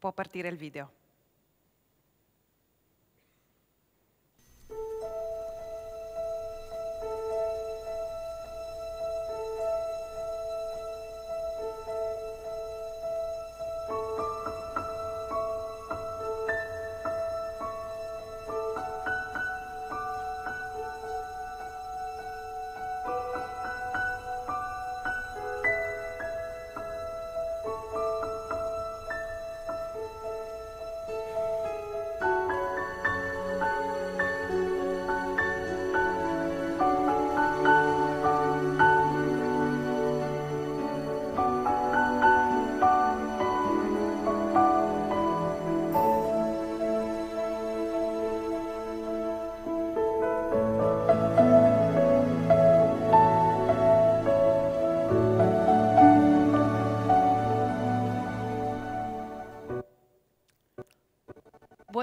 Può partire il video.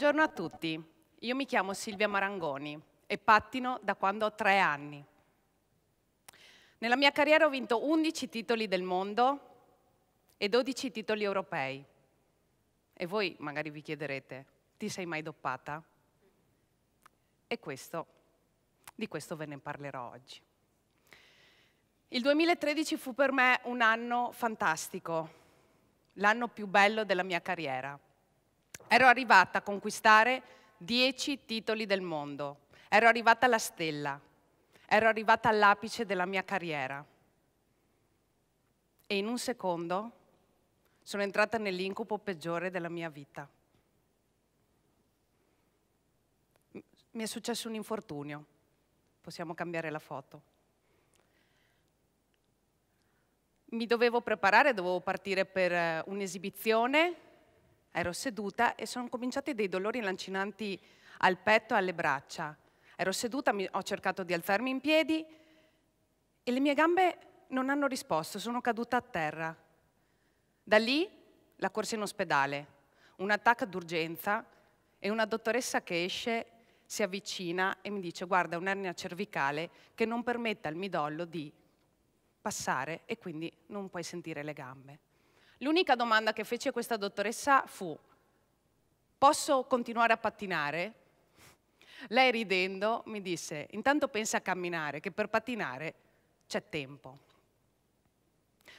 Buongiorno a tutti, io mi chiamo Silvia Marangoni e pattino da quando ho tre anni. Nella mia carriera ho vinto 11 titoli del mondo e 12 titoli europei. E voi magari vi chiederete, ti sei mai doppata? E questo, di questo ve ne parlerò oggi. Il 2013 fu per me un anno fantastico, l'anno più bello della mia carriera. Ero arrivata a conquistare dieci titoli del mondo, ero arrivata alla stella, ero arrivata all'apice della mia carriera. E in un secondo sono entrata nell'incubo peggiore della mia vita. Mi è successo un infortunio, possiamo cambiare la foto. mi dovevo preparare, dovevo partire per eh, un'esibizione ero seduta e sono cominciati dei dolori lancinanti al petto e alle braccia. Ero seduta, ho cercato di alzarmi in piedi e le mie gambe non hanno risposto, sono caduta a terra. Da lì la corsa in ospedale, un attacco d'urgenza e una dottoressa che esce si avvicina e mi dice guarda un'ernia cervicale che non permette al midollo di passare e quindi non puoi sentire le gambe. L'unica domanda che fece questa dottoressa fu, posso continuare a pattinare? Lei ridendo mi disse, intanto pensa a camminare, che per pattinare c'è tempo.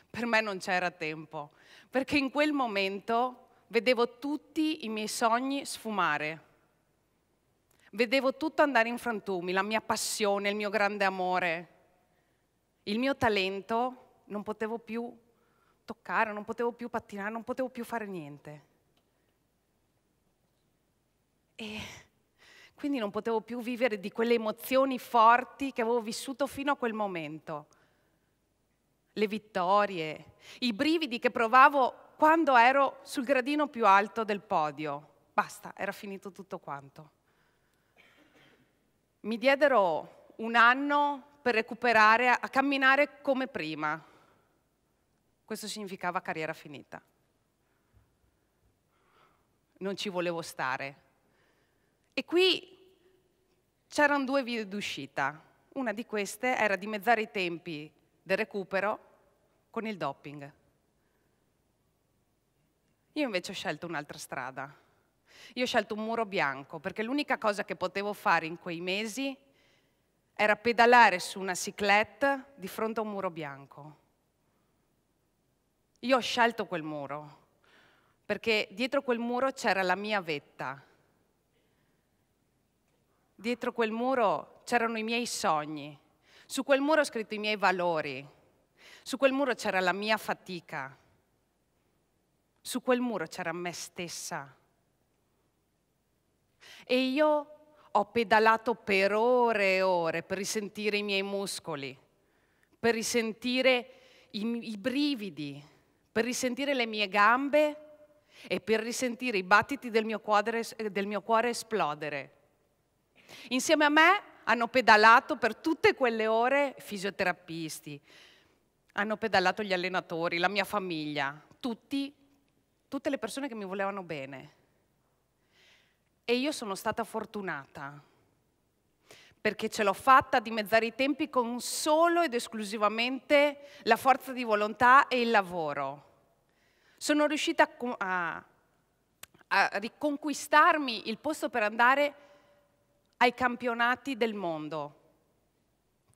Per me non c'era tempo, perché in quel momento vedevo tutti i miei sogni sfumare. Vedevo tutto andare in frantumi, la mia passione, il mio grande amore, il mio talento, non potevo più toccare, non potevo più pattinare, non potevo più fare niente. E quindi non potevo più vivere di quelle emozioni forti che avevo vissuto fino a quel momento. Le vittorie, i brividi che provavo quando ero sul gradino più alto del podio. Basta, era finito tutto quanto. Mi diedero un anno per recuperare, a camminare come prima, questo significava carriera finita. Non ci volevo stare. E qui c'erano due vie d'uscita. Una di queste era dimezzare i tempi del recupero con il doping. Io invece ho scelto un'altra strada. Io ho scelto un muro bianco perché l'unica cosa che potevo fare in quei mesi era pedalare su una ciclette di fronte a un muro bianco. Io ho scelto quel muro, perché dietro quel muro c'era la mia vetta. Dietro quel muro c'erano i miei sogni. Su quel muro ho scritto i miei valori. Su quel muro c'era la mia fatica. Su quel muro c'era me stessa. E io ho pedalato per ore e ore per risentire i miei muscoli, per risentire i, i brividi, per risentire le mie gambe e per risentire i battiti del mio, quadre, del mio cuore esplodere. Insieme a me hanno pedalato per tutte quelle ore fisioterapisti, hanno pedalato gli allenatori, la mia famiglia, tutti, tutte le persone che mi volevano bene. E io sono stata fortunata perché ce l'ho fatta di mezzare i tempi con solo ed esclusivamente la forza di volontà e il lavoro. Sono riuscita a, a riconquistarmi il posto per andare ai campionati del mondo.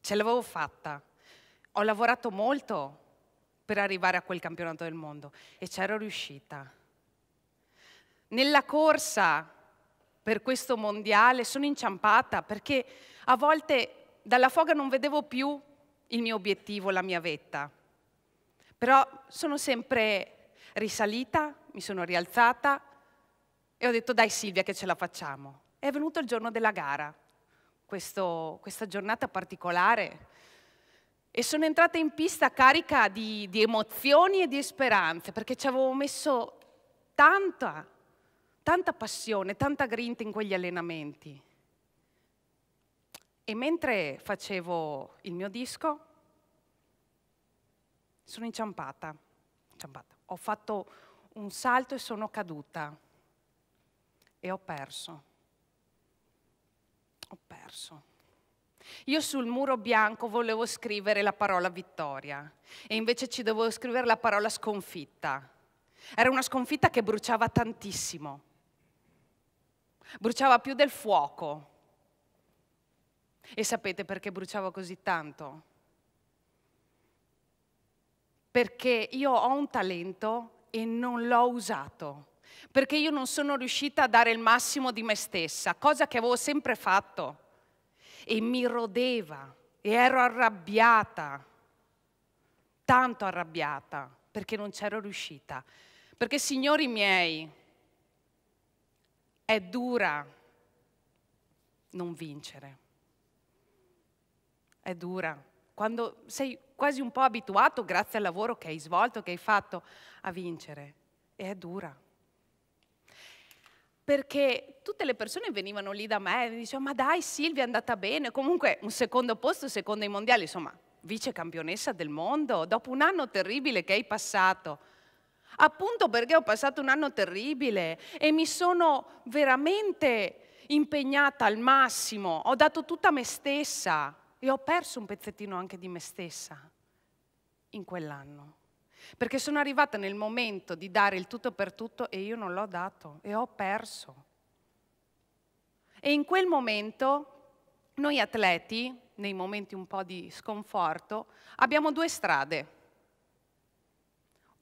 Ce l'avevo fatta. Ho lavorato molto per arrivare a quel campionato del mondo e c'ero riuscita. Nella corsa per questo mondiale, sono inciampata perché a volte dalla foga non vedevo più il mio obiettivo, la mia vetta. Però sono sempre risalita, mi sono rialzata e ho detto dai Silvia che ce la facciamo. È venuto il giorno della gara, questo, questa giornata particolare e sono entrata in pista carica di, di emozioni e di speranze perché ci avevo messo tanta tanta passione, tanta grinta in quegli allenamenti. E mentre facevo il mio disco, sono inciampata. inciampata. Ho fatto un salto e sono caduta. E ho perso. Ho perso. Io sul muro bianco volevo scrivere la parola vittoria e invece ci dovevo scrivere la parola sconfitta. Era una sconfitta che bruciava tantissimo bruciava più del fuoco. E sapete perché bruciavo così tanto? Perché io ho un talento e non l'ho usato, perché io non sono riuscita a dare il massimo di me stessa, cosa che avevo sempre fatto. E mi rodeva e ero arrabbiata, tanto arrabbiata, perché non c'ero riuscita. Perché signori miei, è dura non vincere. È dura. Quando sei quasi un po' abituato, grazie al lavoro che hai svolto, che hai fatto, a vincere. E è dura. Perché tutte le persone venivano lì da me e mi dicevano, ma dai Silvia è andata bene, comunque un secondo posto, secondo i mondiali, insomma, vice campionessa del mondo, dopo un anno terribile che hai passato appunto perché ho passato un anno terribile e mi sono veramente impegnata al massimo, ho dato tutta me stessa e ho perso un pezzettino anche di me stessa in quell'anno. Perché sono arrivata nel momento di dare il tutto per tutto e io non l'ho dato e ho perso. E in quel momento noi atleti, nei momenti un po' di sconforto, abbiamo due strade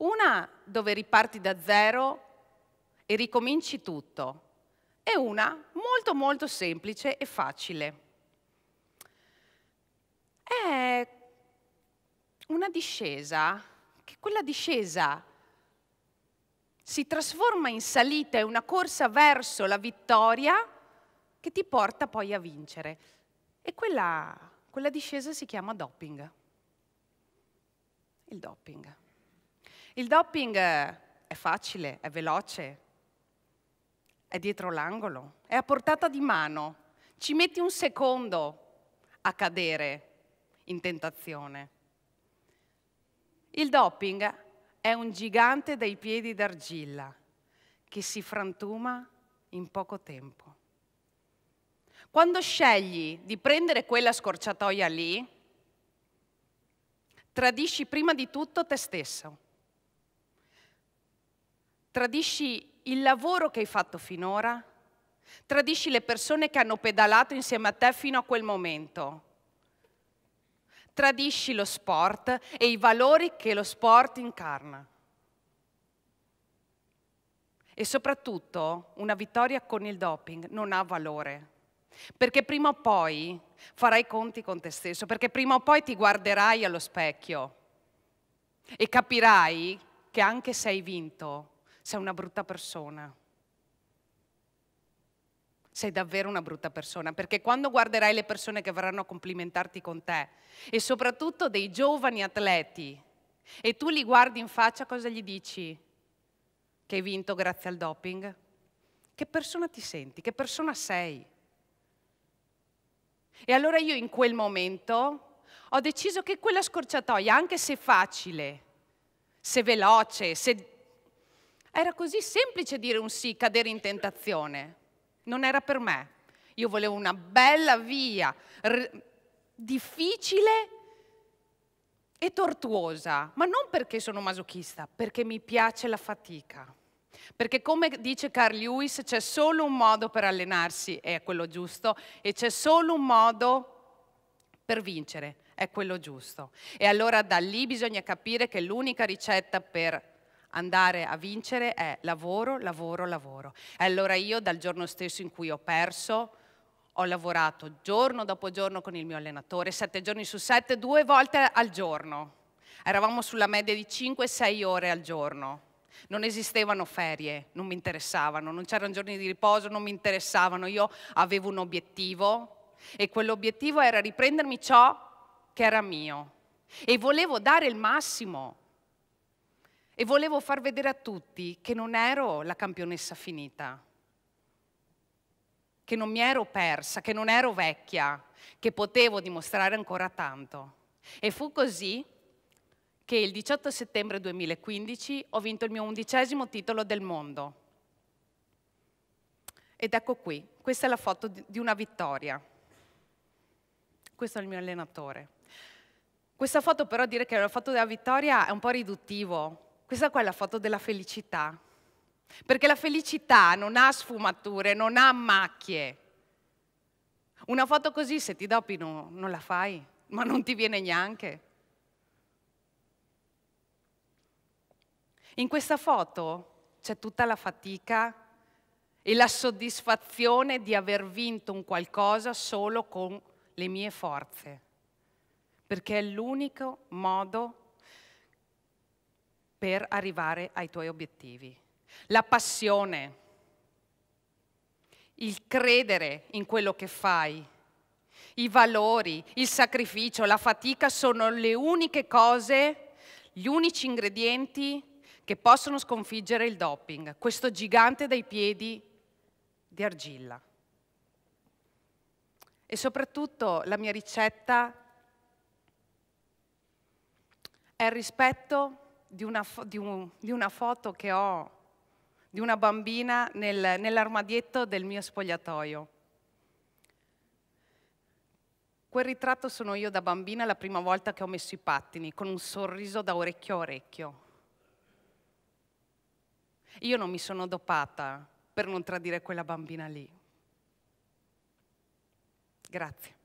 una dove riparti da zero e ricominci tutto e una molto molto semplice e facile. È una discesa che quella discesa si trasforma in salita, è una corsa verso la vittoria che ti porta poi a vincere. E quella, quella discesa si chiama doping. Il doping. Il doping è facile, è veloce, è dietro l'angolo, è a portata di mano. Ci metti un secondo a cadere in tentazione. Il doping è un gigante dai piedi d'argilla che si frantuma in poco tempo. Quando scegli di prendere quella scorciatoia lì, tradisci prima di tutto te stesso tradisci il lavoro che hai fatto finora, tradisci le persone che hanno pedalato insieme a te fino a quel momento, tradisci lo sport e i valori che lo sport incarna. E soprattutto una vittoria con il doping non ha valore, perché prima o poi farai conti con te stesso, perché prima o poi ti guarderai allo specchio e capirai che anche se hai vinto, sei una brutta persona. Sei davvero una brutta persona, perché quando guarderai le persone che verranno a complimentarti con te, e soprattutto dei giovani atleti, e tu li guardi in faccia, cosa gli dici? Che hai vinto grazie al doping? Che persona ti senti? Che persona sei? E allora io in quel momento ho deciso che quella scorciatoia, anche se facile, se veloce, se era così semplice dire un sì, cadere in tentazione. Non era per me. Io volevo una bella via, difficile e tortuosa, ma non perché sono masochista, perché mi piace la fatica. Perché come dice Carl Lewis, c'è solo un modo per allenarsi, è quello giusto, e c'è solo un modo per vincere, è quello giusto. E allora da lì bisogna capire che l'unica ricetta per andare a vincere è lavoro, lavoro, lavoro. E allora io dal giorno stesso in cui ho perso, ho lavorato giorno dopo giorno con il mio allenatore, sette giorni su sette, due volte al giorno. Eravamo sulla media di 5-6 ore al giorno. Non esistevano ferie, non mi interessavano, non c'erano giorni di riposo, non mi interessavano. Io avevo un obiettivo e quell'obiettivo era riprendermi ciò che era mio. E volevo dare il massimo e volevo far vedere a tutti che non ero la campionessa finita, che non mi ero persa, che non ero vecchia, che potevo dimostrare ancora tanto. E fu così che il 18 settembre 2015 ho vinto il mio undicesimo titolo del mondo. Ed ecco qui, questa è la foto di una vittoria. Questo è il mio allenatore. Questa foto però dire che è la foto della vittoria è un po' riduttivo, questa qua è la foto della felicità, perché la felicità non ha sfumature, non ha macchie. Una foto così se ti dopi no, non la fai, ma non ti viene neanche. In questa foto c'è tutta la fatica e la soddisfazione di aver vinto un qualcosa solo con le mie forze, perché è l'unico modo per arrivare ai tuoi obiettivi. La passione, il credere in quello che fai, i valori, il sacrificio, la fatica sono le uniche cose, gli unici ingredienti che possono sconfiggere il doping, questo gigante dai piedi di argilla. E soprattutto la mia ricetta è il rispetto di una, di, un, di una, foto che ho di una bambina nel, nell'armadietto del mio spogliatoio. Quel ritratto sono io da bambina la prima volta che ho messo i pattini, con un sorriso da orecchio a orecchio. Io non mi sono dopata per non tradire quella bambina lì. Grazie.